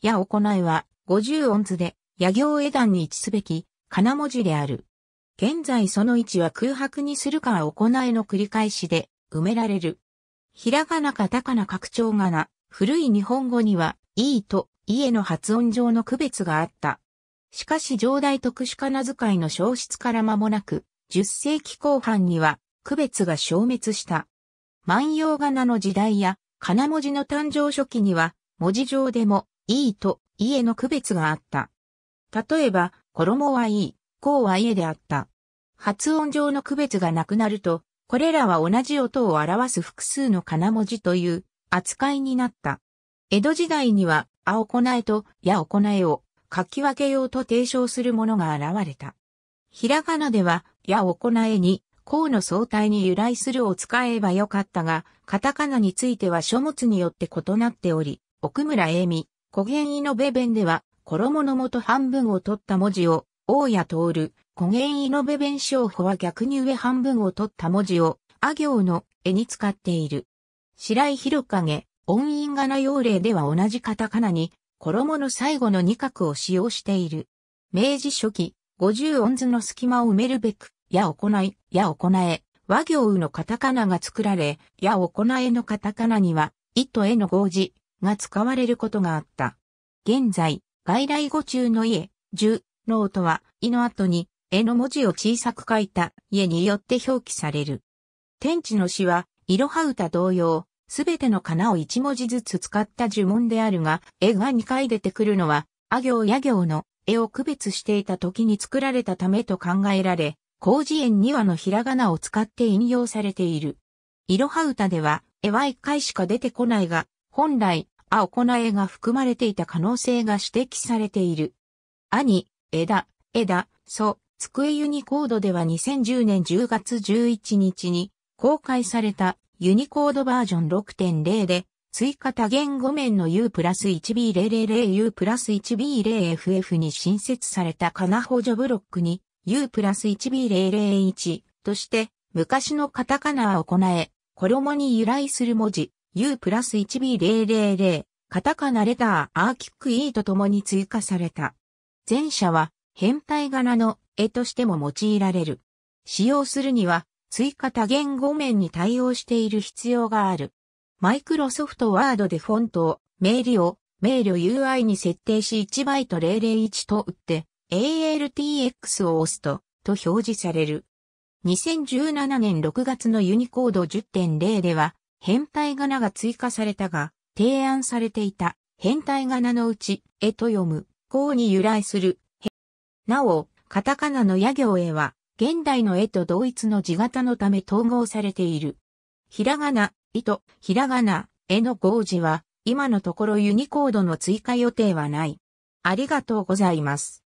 や行いは、五十音図で、野行絵段に位置すべき、金文字である。現在その位置は空白にするかは行いの繰り返しで、埋められる。ひらがなかたかな拡張がな、古い日本語には、いいと、いえの発音上の区別があった。しかし上代特殊金遣いの消失から間もなく、十世紀後半には、区別が消滅した。万葉仮名の時代や、金文字の誕生初期には、文字上でも、いいと、家の区別があった。例えば、衣はいい、こうは家であった。発音上の区別がなくなると、これらは同じ音を表す複数の金文字という扱いになった。江戸時代には、あおこなえとやおこなえを書き分けようと提唱するものが現れた。ひらがなでは、やおこなえに、こうの相対に由来するを使えばよかったが、カタカナについては書物によって異なっており、奥村栄美、古言イノベ弁では、衣の元半分を取った文字を、大谷徹、古言イノベ弁商法は逆に上半分を取った文字を、あ行の絵に使っている。白井広影、音韻仮名用例では同じカタカナに、衣の最後の二角を使用している。明治初期、五十音図の隙間を埋めるべく、や行い、や行え、和行のカタカナが作られ、や行えのカタカナには、糸への合字、が使われることがあった。現在、外来語中の家、十、の音は、いの後に、絵の文字を小さく書いた家によって表記される。天地の詩は、いろは歌同様、すべての仮名を一文字ずつ使った呪文であるが、絵が2回出てくるのは、あ行や行の絵を区別していた時に作られたためと考えられ、広辞苑にはのひらがなを使って引用されている。いろは歌では、絵は1回しか出てこないが、本来、あ行えが含まれていた可能性が指摘されている。兄、枝、枝、祖、机ユニコードでは2010年10月11日に公開されたユニコードバージョン6.0で追加多言語面の U プラス 1B000U プラス 1B0FF に新設されたカナ補助ブロックに U プラス 1B001 として昔のカタカナは行え、衣に由来する文字 U プラス 1B000、カタカナレターアーキック E と共に追加された。前者は変態柄の絵としても用いられる。使用するには追加多言語面に対応している必要がある。マイクロソフトワードでフォントを、名利を、名量 UI に設定し1バイト001と打って、ALTX を押すと、と表示される。2017年6月のユニコード10.0では、変態仮名が追加されたが、提案されていた変態仮名のうち、えと読む、項に由来する、へ。なお、カタカナのや行へは、現代の絵と同一の字型のため統合されている。ひらがな、いと、ひらがな、絵の合字は、今のところユニコードの追加予定はない。ありがとうございます。